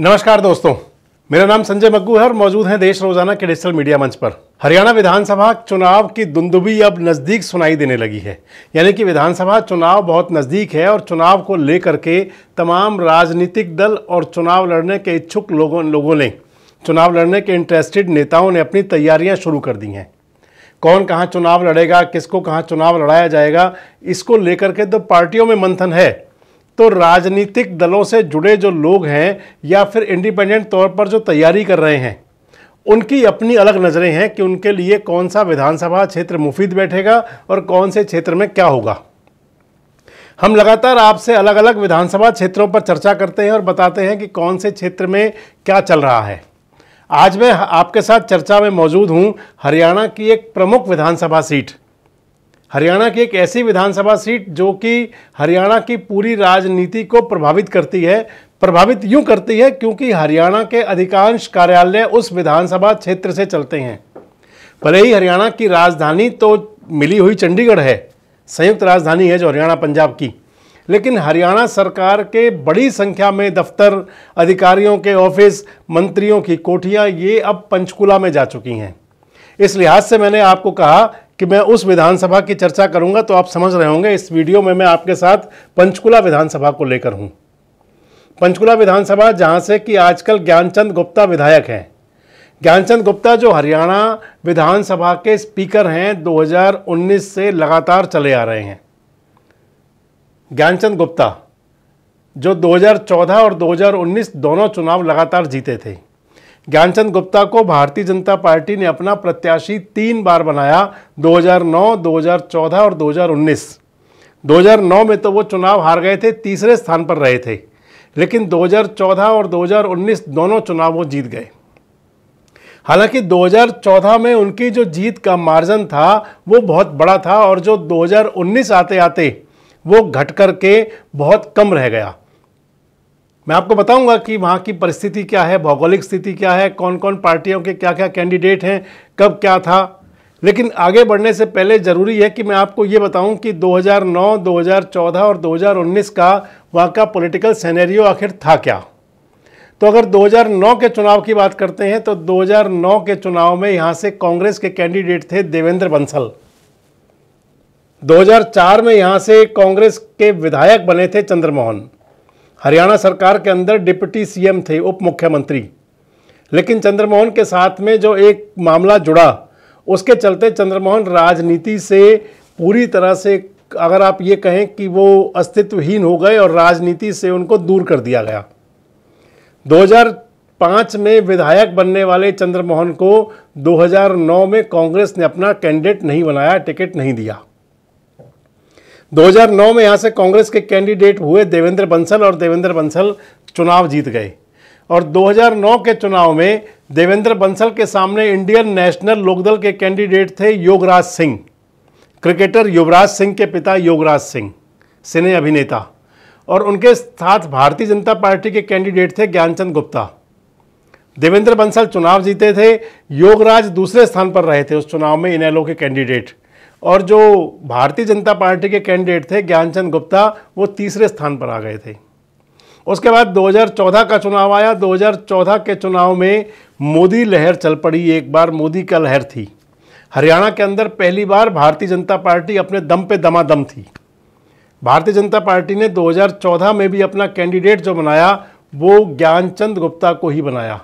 नमस्कार दोस्तों मेरा नाम संजय मग्गू है और मौजूद हैं देश रोजाना के डिजिटल मीडिया मंच पर हरियाणा विधानसभा चुनाव की दुंदुबी अब नज़दीक सुनाई देने लगी है यानी कि विधानसभा चुनाव बहुत नज़दीक है और चुनाव को लेकर के तमाम राजनीतिक दल और चुनाव लड़ने के इच्छुक लोगों लोगों ने चुनाव लड़ने के इंटरेस्टेड नेताओं ने अपनी तैयारियाँ शुरू कर दी हैं कौन कहाँ चुनाव लड़ेगा किसको कहाँ चुनाव लड़ाया जाएगा इसको लेकर के तो पार्टियों में मंथन है तो राजनीतिक दलों से जुड़े जो लोग हैं या फिर इंडिपेंडेंट तौर पर जो तैयारी कर रहे हैं उनकी अपनी अलग नज़रें हैं कि उनके लिए कौन सा विधानसभा क्षेत्र मुफीद बैठेगा और कौन से क्षेत्र में क्या होगा हम लगातार आपसे अलग अलग विधानसभा क्षेत्रों पर चर्चा करते हैं और बताते हैं कि कौन से क्षेत्र में क्या चल रहा है आज मैं आपके साथ चर्चा में मौजूद हूं हरियाणा की एक प्रमुख विधानसभा सीट हरियाणा की एक ऐसी विधानसभा सीट जो कि हरियाणा की पूरी राजनीति को प्रभावित करती है प्रभावित यूं करती है क्योंकि हरियाणा के अधिकांश कार्यालय उस विधानसभा क्षेत्र से चलते हैं भले ही हरियाणा की राजधानी तो मिली हुई चंडीगढ़ है संयुक्त राजधानी है जो हरियाणा पंजाब की लेकिन हरियाणा सरकार के बड़ी संख्या में दफ्तर अधिकारियों के ऑफिस मंत्रियों की कोठियाँ ये अब पंचकुला में जा चुकी हैं इस लिहाज से मैंने आपको कहा कि मैं उस विधानसभा की चर्चा करूंगा तो आप समझ रहे होंगे इस वीडियो में मैं आपके साथ पंचकुला विधानसभा को लेकर हूं पंचकुला विधानसभा जहां से कि आजकल ज्ञानचंद गुप्ता विधायक हैं ज्ञानचंद गुप्ता जो हरियाणा विधानसभा के स्पीकर हैं 2019 से लगातार चले आ रहे हैं ज्ञानचंद गुप्ता जो 2014 और 2019 दोनों चुनाव लगातार जीते थे ज्ञानचंद गुप्ता को भारतीय जनता पार्टी ने अपना प्रत्याशी तीन बार बनाया 2009, 2014 और 2019। 2009 में तो वो चुनाव हार गए थे तीसरे स्थान पर रहे थे लेकिन 2014 और 2019 दोनों चुनाव वो जीत गए हालांकि 2014 में उनकी जो जीत का मार्जन था वो बहुत बड़ा था और जो 2019 आते आते वो घट कर के बहुत कम रह गया मैं आपको बताऊंगा कि वहाँ की परिस्थिति क्या है भौगोलिक स्थिति क्या है कौन कौन पार्टियों के क्या क्या कैंडिडेट हैं कब क्या था लेकिन आगे बढ़ने से पहले ज़रूरी है कि मैं आपको ये बताऊं कि 2009, 2014 और 2019 का वहाँ का पॉलिटिकल सेनेरियो आखिर था क्या तो अगर 2009 के चुनाव की बात करते हैं तो 2009 के चुनाव में यहाँ से कांग्रेस के कैंडिडेट थे देवेंद्र बंसल 2004 में यहाँ से कांग्रेस के विधायक बने थे चंद्रमोहन हरियाणा सरकार के अंदर डिप्टी सीएम थे उप मुख्यमंत्री लेकिन चंद्रमोहन के साथ में जो एक मामला जुड़ा उसके चलते चंद्रमोहन राजनीति से पूरी तरह से अगर आप ये कहें कि वो अस्तित्वहीन हो गए और राजनीति से उनको दूर कर दिया गया 2005 में विधायक बनने वाले चंद्रमोहन को 2009 में कांग्रेस ने अपना कैंडिडेट नहीं बनाया टिकट नहीं दिया 2009 में यहाँ से कांग्रेस के कैंडिडेट हुए देवेंद्र बंसल और देवेंद्र बंसल चुनाव जीत गए और 2009 के चुनाव में देवेंद्र बंसल के सामने इंडियन नेशनल लोकदल के कैंडिडेट थे योगराज सिंह क्रिकेटर युवराज सिंह के पिता योगराज सिंह सिने अभिनेता और उनके साथ भारतीय जनता पार्टी के कैंडिडेट थे ज्ञानचंद गुप्ता देवेंद्र बंसल चुनाव जीते थे योगराज दूसरे स्थान पर रहे थे उस चुनाव में इनैलो के कैंडिडेट और जो भारतीय जनता पार्टी के कैंडिडेट थे ज्ञानचंद गुप्ता वो तीसरे स्थान पर आ गए थे उसके बाद 2014 का चुनाव आया 2014 के चुनाव में मोदी लहर चल पड़ी एक बार मोदी का लहर थी हरियाणा के अंदर पहली बार भारतीय जनता पार्टी अपने दम पे दमादम थी भारतीय जनता पार्टी ने 2014 में भी अपना कैंडिडेट जो बनाया वो ज्ञानचंद गुप्ता को ही बनाया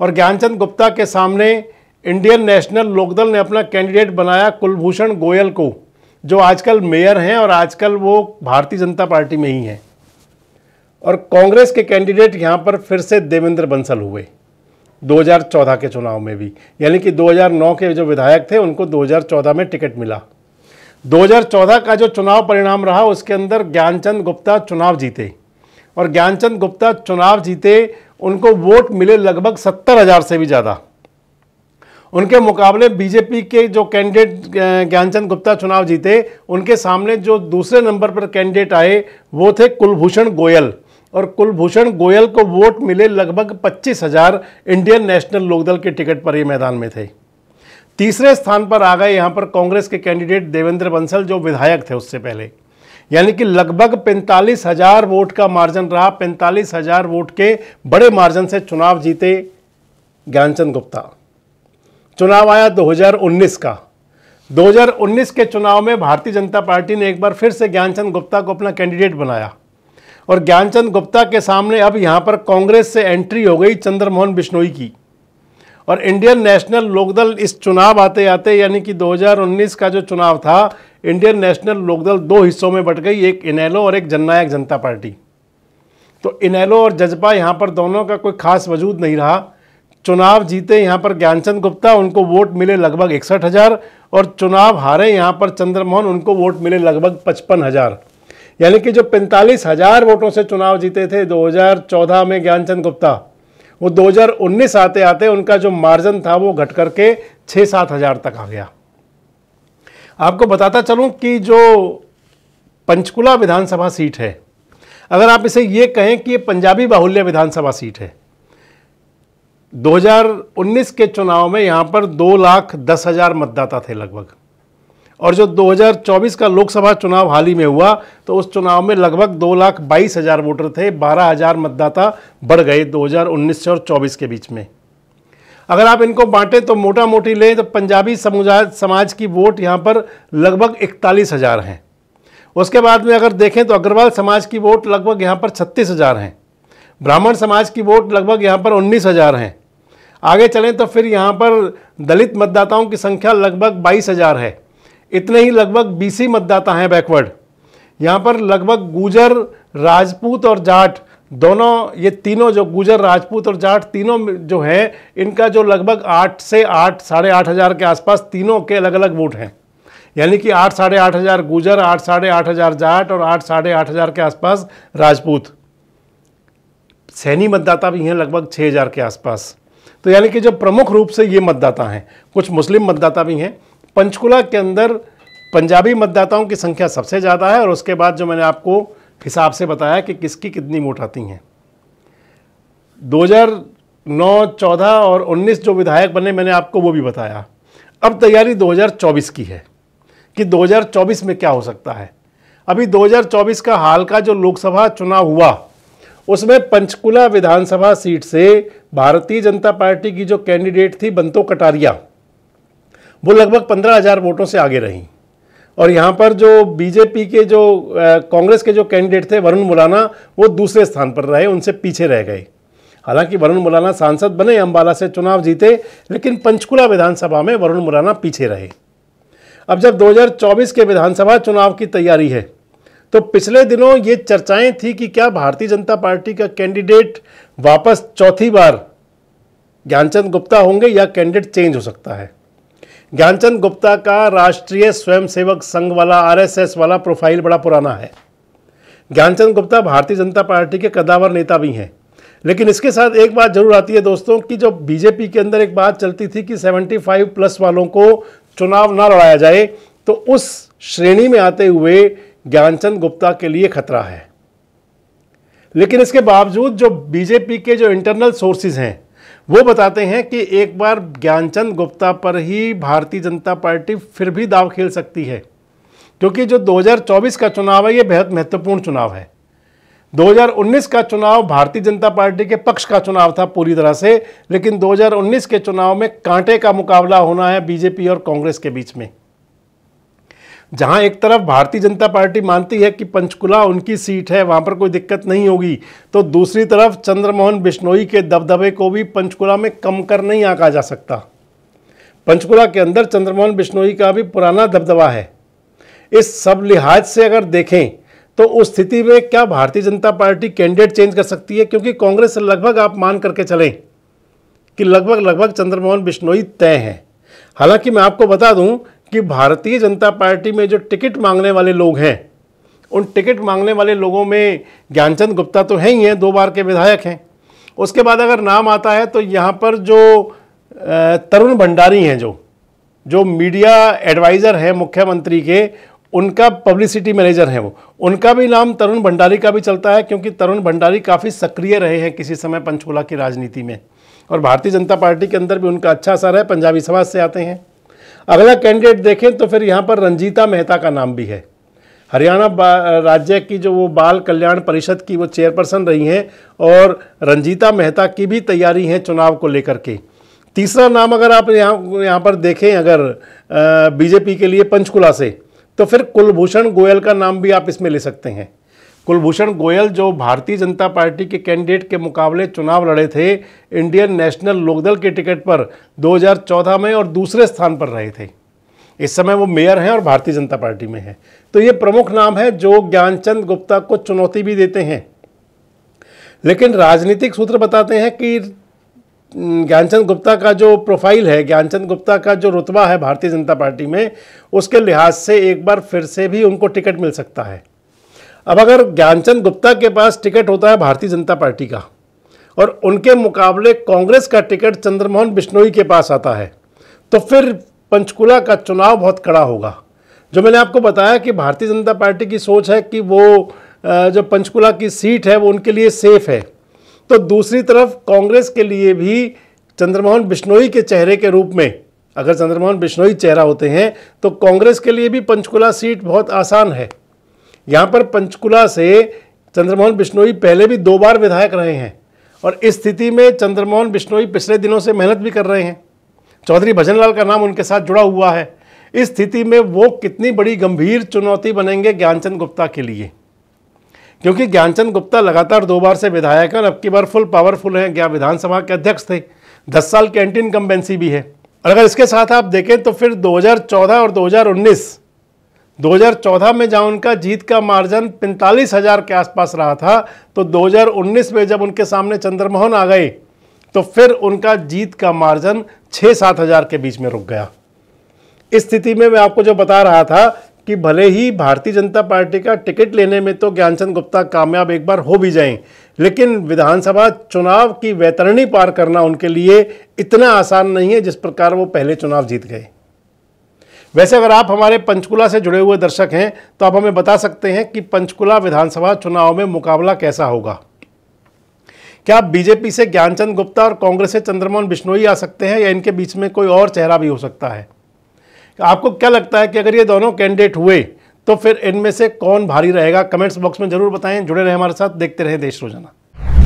और ज्ञानचंद गुप्ता के सामने इंडियन नेशनल लोकदल ने अपना कैंडिडेट बनाया कुलभूषण गोयल को जो आजकल मेयर हैं और आजकल वो भारतीय जनता पार्टी में ही हैं और कांग्रेस के कैंडिडेट यहाँ पर फिर से देवेंद्र बंसल हुए 2014 के चुनाव में भी यानी कि 2009 के जो विधायक थे उनको 2014 में टिकट मिला 2014 का जो चुनाव परिणाम रहा उसके अंदर ज्ञानचंद गुप्ता चुनाव जीते और ज्ञानचंद गुप्ता चुनाव जीते उनको वोट मिले लगभग सत्तर हज़ार से भी ज़्यादा उनके मुकाबले बीजेपी के जो कैंडिडेट ज्ञानचंद गुप्ता चुनाव जीते उनके सामने जो दूसरे नंबर पर कैंडिडेट आए वो थे कुलभूषण गोयल और कुलभूषण गोयल को वोट मिले लगभग पच्चीस हजार इंडियन नेशनल लोकदल के टिकट पर ये मैदान में थे तीसरे स्थान पर आ गए यहाँ पर कांग्रेस के कैंडिडेट देवेंद्र बंसल जो विधायक थे उससे पहले यानी कि लगभग पैंतालीस हजार वोट का मार्जिन रहा पैंतालीस हजार वोट के बड़े मार्जिन से चुनाव जीते ज्ञानचंद गुप्ता चुनाव आया 2019 का 2019 के चुनाव में भारतीय जनता पार्टी ने एक बार फिर से ज्ञानचंद गुप्ता को अपना कैंडिडेट बनाया और ज्ञानचंद गुप्ता के सामने अब यहाँ पर कांग्रेस से एंट्री हो गई चंद्रमोहन बिश्नोई की और इंडियन नेशनल लोकदल इस चुनाव आते आते यानी कि 2019 का जो चुनाव था इंडियन नेशनल लोकदल दो हिस्सों में बट गई एक इनेलो और एक जननायक जनता पार्टी तो इनेलो और जजपा यहाँ पर दोनों का कोई खास वजूद नहीं रहा चुनाव जीते यहाँ पर ज्ञानचंद गुप्ता उनको वोट मिले लगभग इकसठ हज़ार और चुनाव हारे यहाँ पर चंद्रमोहन उनको वोट मिले लगभग पचपन हज़ार यानी कि जो पैंतालीस हज़ार वोटों से चुनाव जीते थे 2014 में ज्ञानचंद गुप्ता वो 2019 आते आते उनका जो मार्जिन था वो घट करके छः सात हज़ार तक आ गया आपको बताता चलूँ कि जो पंचकुला विधानसभा सीट है अगर आप इसे ये कहें कि ये पंजाबी बाहुल्य विधानसभा सीट है 2019 के चुनाव में यहाँ पर दो लाख दस हज़ार मतदाता थे लगभग और जो 2024 का लोकसभा चुनाव हाल ही में हुआ तो उस चुनाव में लगभग दो लाख बाईस हज़ार वोटर थे बारह हज़ार मतदाता बढ़ गए 2019 से और 24 के बीच में अगर आप इनको बांटें तो मोटा मोटी लें तो पंजाबी समुदाय समाज की वोट यहाँ पर लगभग इकतालीस हज़ार हैं उसके बाद में अगर देखें तो अग्रवाल समाज की वोट लगभग यहाँ पर छत्तीस हज़ार हैं ब्राह्मण समाज की वोट लगभग यहाँ पर उन्नीस हज़ार हैं आगे चलें तो फिर यहाँ पर दलित मतदाताओं की संख्या लगभग बाईस हज़ार है इतने ही लगभग बीसी मतदाता हैं बैकवर्ड यहाँ पर लगभग गुजर राजपूत और जाट दोनों ये तीनों जो गुजर राजपूत और जाट तीनों जो हैं इनका जो लगभग आठ से आठ साढ़े आठ हज़ार के आसपास तीनों के अलग अलग वोट हैं यानी कि आठ साढ़े आठ हज़ार गुजर आठ साढ़े आठ हज़ार जाट और आठ साढ़े आठ हज़ार के आसपास राजपूत सैनी मतदाता भी हैं लगभग छः हज़ार के आसपास तो यानी कि जो प्रमुख रूप से ये मतदाता हैं कुछ मुस्लिम मतदाता भी हैं पंचकुला के अंदर पंजाबी मतदाताओं की संख्या सबसे ज़्यादा है और उसके बाद जो मैंने आपको हिसाब से बताया कि किसकी कितनी वोट आती हैं नौ चौदह और उन्नीस जो विधायक बने मैंने आपको वो भी बताया अब तैयारी 2024 की है कि 2024 में क्या हो सकता है अभी 2024 का हाल का जो लोकसभा चुनाव हुआ उसमें पंचकुला विधानसभा सीट से भारतीय जनता पार्टी की जो कैंडिडेट थी बंतो कटारिया वो लगभग पंद्रह हज़ार वोटों से आगे रहीं और यहाँ पर जो बीजेपी के जो कांग्रेस के जो कैंडिडेट थे वरुण मुलाना वो दूसरे स्थान पर रहे उनसे पीछे रह गए हालांकि वरुण मुलाना सांसद बने अम्बाला से चुनाव जीते लेकिन पंचकुला विधानसभा में वरुण मुलाना पीछे रहे अब जब 2024 के विधानसभा चुनाव की तैयारी है तो पिछले दिनों ये चर्चाएं थी कि क्या भारतीय जनता पार्टी का कैंडिडेट वापस चौथी बार ज्ञानचंद गुप्ता होंगे या कैंडिडेट चेंज हो सकता है ज्ञानचंद गुप्ता का राष्ट्रीय स्वयंसेवक संघ वाला आरएसएस वाला प्रोफाइल बड़ा पुराना है ज्ञानचंद गुप्ता भारतीय जनता पार्टी के कदावर नेता भी हैं लेकिन इसके साथ एक बात जरूर आती है दोस्तों कि जो बीजेपी के अंदर एक बात चलती थी कि 75 प्लस वालों को चुनाव ना लड़ाया जाए तो उस श्रेणी में आते हुए ज्ञानचंद गुप्ता के लिए खतरा है लेकिन इसके बावजूद जो बीजेपी के जो इंटरनल सोर्सेज हैं वो बताते हैं कि एक बार ज्ञानचंद गुप्ता पर ही भारतीय जनता पार्टी फिर भी दाव खेल सकती है क्योंकि जो 2024 का चुनाव है ये बेहद महत्वपूर्ण चुनाव है 2019 का चुनाव भारतीय जनता पार्टी के पक्ष का चुनाव था पूरी तरह से लेकिन 2019 के चुनाव में कांटे का मुकाबला होना है बीजेपी और कांग्रेस के बीच में जहां एक तरफ भारतीय जनता पार्टी मानती है कि पंचकुला उनकी सीट है वहां पर कोई दिक्कत नहीं होगी तो दूसरी तरफ चंद्रमोहन बिश्नोई के दबदबे को भी पंचकुला में कम कर नहीं आका जा सकता पंचकुला के अंदर चंद्रमोहन बिश्नोई का भी पुराना दबदबा है इस सब लिहाज से अगर देखें तो उस स्थिति में क्या भारतीय जनता पार्टी कैंडिडेट चेंज कर सकती है क्योंकि कांग्रेस लगभग आप मान करके चलें कि लगभग लगभग चंद्रमोहन बिश्नोई तय हैं हालांकि मैं आपको बता दूं कि भारतीय जनता पार्टी में जो टिकट मांगने वाले लोग हैं उन टिकट मांगने वाले लोगों में ज्ञानचंद गुप्ता तो हैं ही हैं दो बार के विधायक हैं उसके बाद अगर नाम आता है तो यहाँ पर जो तरुण भंडारी हैं जो जो मीडिया एडवाइज़र हैं मुख्यमंत्री के उनका पब्लिसिटी मैनेजर हैं वो उनका भी नाम तरुण भंडारी का भी चलता है क्योंकि तरुण भंडारी काफ़ी सक्रिय रहे हैं किसी समय पंचकूला की राजनीति में और भारतीय जनता पार्टी के अंदर भी उनका अच्छा असर है पंजाबी समाज से आते हैं अगला कैंडिडेट देखें तो फिर यहाँ पर रंजीता मेहता का नाम भी है हरियाणा राज्य की जो वो बाल कल्याण परिषद की वो चेयरपर्सन रही हैं और रंजीता मेहता की भी तैयारी है चुनाव को लेकर के तीसरा नाम अगर आप यहाँ यहाँ पर देखें अगर बीजेपी के लिए पंचकुला से तो फिर कुलभूषण गोयल का नाम भी आप इसमें ले सकते हैं कुलभूषण गोयल जो भारतीय जनता पार्टी के कैंडिडेट के मुकाबले चुनाव लड़े थे इंडियन नेशनल लोकदल के टिकट पर 2014 में और दूसरे स्थान पर रहे थे इस समय वो मेयर हैं और भारतीय जनता पार्टी में हैं तो ये प्रमुख नाम है जो ज्ञानचंद गुप्ता को चुनौती भी देते हैं लेकिन राजनीतिक सूत्र बताते हैं कि ज्ञानचंद गुप्ता का जो प्रोफाइल है ज्ञानचंद गुप्ता का जो रुतबा है भारतीय जनता पार्टी में उसके लिहाज से एक बार फिर से भी उनको टिकट मिल सकता है अब अगर ज्ञानचंद गुप्ता के पास टिकट होता है भारतीय जनता पार्टी का और उनके मुकाबले कांग्रेस का टिकट चंद्रमोहन बिश्नोई के पास आता है तो फिर पंचकुला का चुनाव बहुत कड़ा होगा जो मैंने आपको बताया कि भारतीय जनता पार्टी की सोच है कि वो जो पंचकुला की सीट है वो उनके लिए सेफ है तो दूसरी तरफ कांग्रेस के लिए भी चंद्रमोहन बिश्नोई के चेहरे के रूप में अगर चंद्रमोहन बिश्नोई चेहरा होते हैं तो कांग्रेस के लिए भी पंचकुला सीट बहुत आसान है यहाँ पर पंचकुला से चंद्रमोहन बिश्नोई पहले भी दो बार विधायक रहे हैं और इस स्थिति में चंद्रमोहन बिश्नोई पिछले दिनों से मेहनत भी कर रहे हैं चौधरी भजनलाल का नाम उनके साथ जुड़ा हुआ है इस स्थिति में वो कितनी बड़ी गंभीर चुनौती बनेंगे ज्ञानचंद गुप्ता के लिए क्योंकि ज्ञानचंद गुप्ता लगातार दो बार से विधायक हैं और अब की बार फुल पावरफुल हैं क्या विधानसभा के अध्यक्ष थे दस साल कैंटीन कम्बेंसी भी है और अगर इसके साथ आप देखें तो फिर 2014 और 2019 2014 में जहाँ उनका जीत का मार्जन पैंतालीस हजार के आसपास रहा था तो 2019 में जब उनके सामने चंद्रमोहन आ गए तो फिर उनका जीत का मार्जन छः सात हजार के बीच में रुक गया इस स्थिति में मैं आपको जो बता रहा था कि भले ही भारतीय जनता पार्टी का टिकट लेने में तो ज्ञानचंद गुप्ता कामयाब एक बार हो भी जाएं लेकिन विधानसभा चुनाव की वैतरणी पार करना उनके लिए इतना आसान नहीं है जिस प्रकार वो पहले चुनाव जीत गए वैसे अगर आप हमारे पंचकुला से जुड़े हुए दर्शक हैं तो आप हमें बता सकते हैं कि पंचकुला विधानसभा चुनाव में मुकाबला कैसा होगा क्या बीजेपी से ज्ञानचंद गुप्ता और कांग्रेस से चंद्रमोहन बिश्नोई आ सकते हैं या इनके बीच में कोई और चेहरा भी हो सकता है आपको क्या लगता है कि अगर ये दोनों कैंडिडेट हुए तो फिर इनमें से कौन भारी रहेगा कमेंट्स बॉक्स में जरूर बताएं जुड़े रहे हमारे साथ देखते रहें देश रोजाना